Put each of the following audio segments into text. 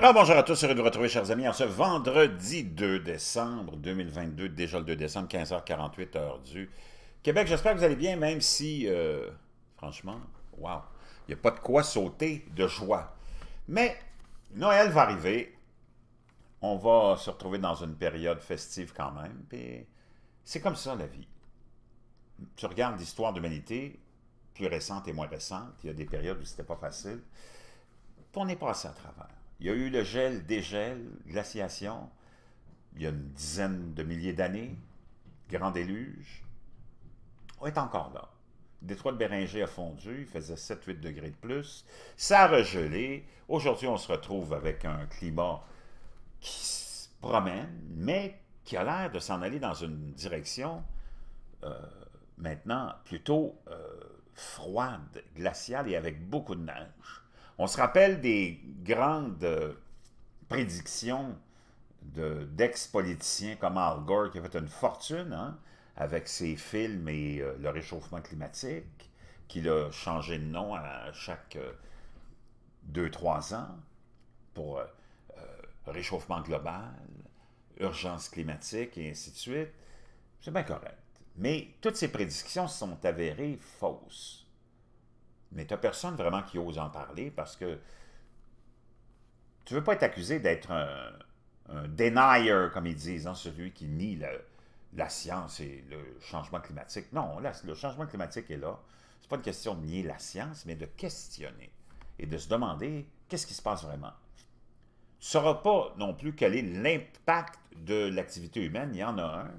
Alors bonjour à tous, heureux de vous retrouver chers amis en ce vendredi 2 décembre 2022, déjà le 2 décembre, 15h48 heure du Québec. J'espère que vous allez bien, même si, euh, franchement, wow, il n'y a pas de quoi sauter de joie. Mais Noël va arriver, on va se retrouver dans une période festive quand même, puis c'est comme ça la vie. Tu regardes l'histoire de l'humanité, plus récente et moins récente, il y a des périodes où c'était pas facile, on est passé à travers. Il y a eu le gel, dégel, glaciation, il y a une dizaine de milliers d'années, grand déluge. On est encore là. Le détroit de Béringer a fondu, il faisait 7-8 degrés de plus. Ça a regelé. Aujourd'hui, on se retrouve avec un climat qui se promène, mais qui a l'air de s'en aller dans une direction euh, maintenant plutôt euh, froide, glaciale et avec beaucoup de neige. On se rappelle des grandes euh, prédictions d'ex-politiciens comme Al Gore, qui a fait une fortune hein, avec ses films et euh, le réchauffement climatique, qu'il a changé de nom à chaque 2-3 euh, ans pour réchauffement global, urgence climatique et ainsi de suite. C'est bien correct. Mais toutes ces prédictions sont avérées fausses. Mais tu n'as personne vraiment qui ose en parler parce que tu ne veux pas être accusé d'être un, un, denier, comme ils disent, hein, celui qui nie la science et le changement climatique. Non, là, le changement climatique est là. Ce n'est pas une question de nier la science, mais de questionner et de se demander qu'est-ce qui se passe vraiment. Tu ne sauras pas non plus quel est l'impact de l'activité humaine, il y en a un,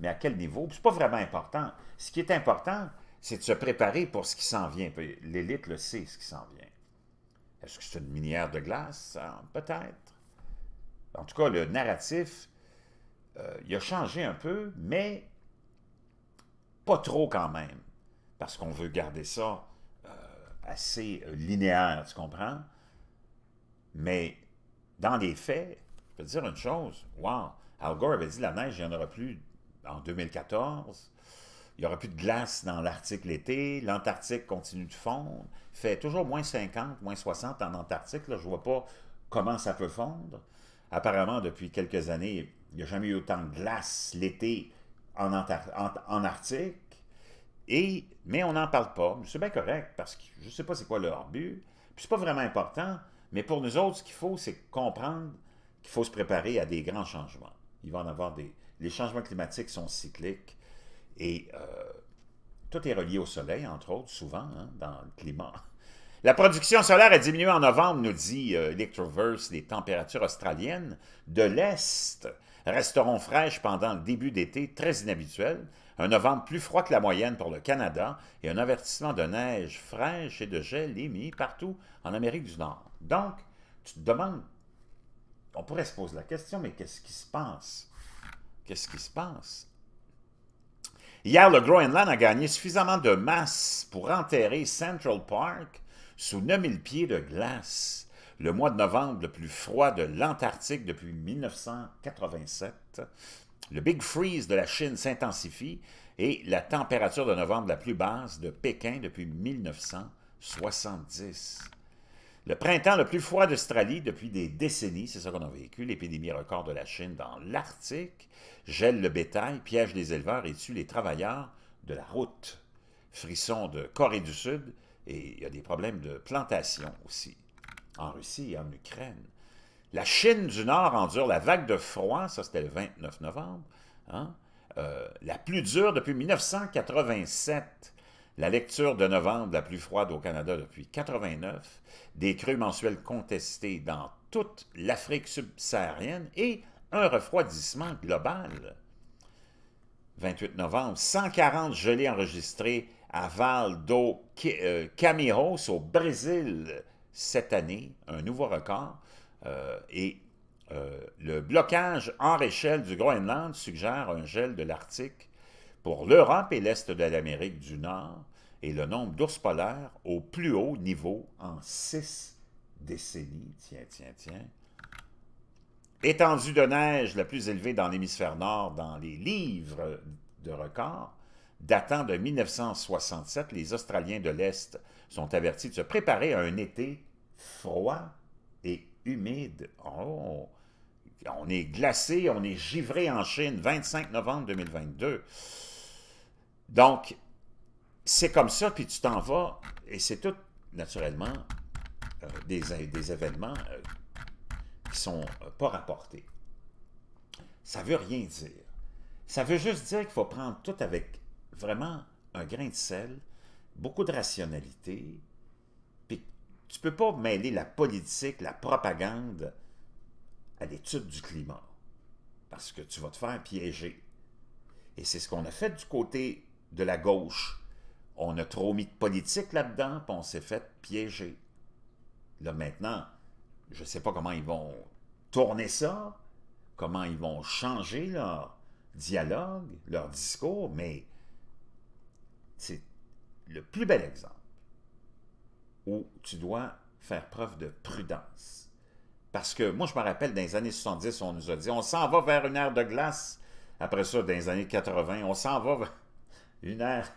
mais à quel niveau. Ce n'est pas vraiment important. Ce qui est important, c'est de se préparer pour ce qui s'en vient. L'élite le sait, ce qui s'en vient. Est-ce que c'est une minière de glace? Peut-être. En tout cas, le narratif, euh, il a changé un peu, mais pas trop quand même, parce qu'on veut garder ça euh, assez euh, linéaire, tu comprends? Mais dans les faits, je peux te dire une chose, wow, Al Gore avait dit la neige, il n'y en aura plus en 2014, il n'y aura plus de glace dans l'Arctique l'été. L'Antarctique continue de fondre. fait toujours moins 50, moins 60 en Antarctique. Je ne vois pas comment ça peut fondre. Apparemment, depuis quelques années, il n'y a jamais eu autant de glace l'été en, Arctique. Et, mais on n'en parle pas. C'est bien correct parce que je ne sais pas c'est quoi leur but. Ce n'est pas vraiment important. Mais pour nous autres, ce qu'il faut, c'est comprendre qu'il faut se préparer à des grands changements. Il va en avoir des. Les changements climatiques sont cycliques. Et euh, tout est relié au soleil, entre autres, souvent, hein, dans le climat. La production solaire a diminué en novembre, nous dit euh, Electroverse. Les températures australiennes de l'Est resteront fraîches pendant le début d'été, très inhabituel. Un novembre plus froid que la moyenne pour le Canada et un avertissement de neige fraîche et de gel émis partout en Amérique du Nord. Donc, tu te demandes, on pourrait se poser la question, mais qu'est-ce qui se passe? Qu'est-ce qui se passe? Hier, le Groenland a gagné suffisamment de masse pour enterrer Central Park sous 9000 pieds de glace, le mois de novembre le plus froid de l'Antarctique depuis 1987. Le Big Freeze de la Chine s'intensifie et la température de novembre la plus basse de Pékin depuis 1970. Le printemps le plus froid d'Australie depuis des décennies, c'est ça qu'on a vécu, l'épidémie record de la Chine dans l'Arctique, gèle le bétail, piège les éleveurs et tue les travailleurs de la route. Frisson de Corée du Sud, et il y a des problèmes de plantation aussi, en Russie et en Ukraine. La Chine du Nord endure la vague de froid, ça c'était le 29 novembre, hein, euh, la plus dure depuis 1987. La lecture de novembre la plus froide au Canada depuis 89, des crues mensuelles contestées dans toute l'Afrique subsaharienne et un refroidissement global. 28 novembre, 140 gelées enregistrées à Val do euh, au Brésil cette année, un nouveau record. Euh, et euh, le blocage en échelle du Groenland suggère un gel de l'Arctique pour l'Europe et l'Est de l'Amérique du Nord et le nombre d'ours polaires au plus haut niveau en six décennies. Tiens, tiens, tiens. Étendue de neige la plus élevée dans l'hémisphère nord dans les livres de records, datant de 1967, les Australiens de l'Est sont avertis de se préparer à un été froid et humide. Oh! on est glacé, on est givré en Chine, 25 novembre 2022. Donc, c'est comme ça, puis tu t'en vas, et c'est tout, naturellement, euh, des, des, événements qui euh, qui sont euh, pas rapportés. Ça veut rien dire. Ça veut juste dire qu'il faut prendre tout avec vraiment un grain de sel, beaucoup de rationalité, puis tu ne peux pas mêler la politique, la propagande à l'étude du climat, parce que tu vas te faire piéger. Et c'est ce qu'on a fait du côté de la gauche. On a trop mis de politique là-dedans, puis on s'est fait piéger. Là, maintenant, je ne sais pas comment ils vont tourner ça, comment ils vont changer leur dialogue, leur discours, mais c'est le plus bel exemple où tu dois faire preuve de prudence. Parce que moi, je me rappelle, dans les années 70, on nous a dit, on s'en va vers une ère de glace. Après ça, dans les années 80, on s'en va vers une ère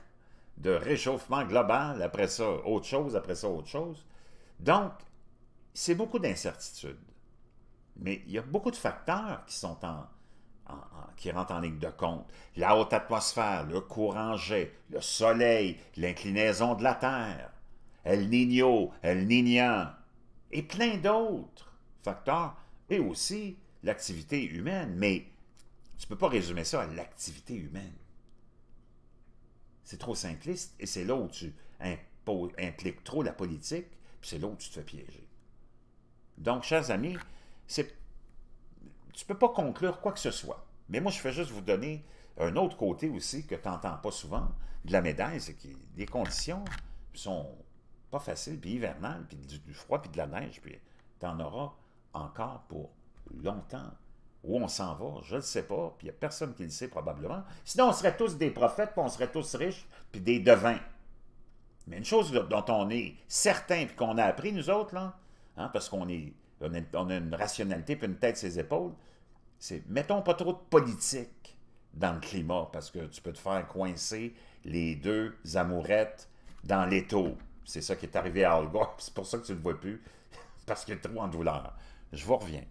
de réchauffement global, après ça, autre chose, après ça, autre chose. Donc, c'est beaucoup d'incertitudes. Mais il y a beaucoup de facteurs qui sont qui rentrent en ligne de compte. La haute atmosphère, le courant jet, le soleil, l'inclinaison de la Terre, El Niño, El Niña, et plein d'autres facteurs, et aussi l'activité humaine. Mais tu ne peux pas résumer ça à l'activité humaine. C'est trop simpliste et c'est là où tu impliques trop la politique, puis c'est là où tu te fais piéger. Donc, chers amis, tu ne peux pas conclure quoi que ce soit. Mais moi, je fais juste vous donner un autre côté aussi que tu n'entends pas souvent de la médaille, c'est que les conditions sont pas faciles, puis hivernales, puis du, du froid, puis de la neige, puis tu en auras encore pour longtemps où on s'en va, je ne le sais pas, puis il n'y a personne qui le sait probablement. Sinon, on serait tous des prophètes, puis on serait tous riches, puis des devins. Mais une chose dont on est certain, puis qu'on a appris, nous autres, hein, parce qu'on est, on a une rationalité, puis une tête ses épaules, c'est mettons pas trop de politique dans le climat, parce que tu peux te faire coincer les deux amourettes dans l'étau. C'est ça qui est arrivé à Al Gore, c'est pour ça que tu ne le vois plus, parce qu'il est trop en douleur. Je vous reviens.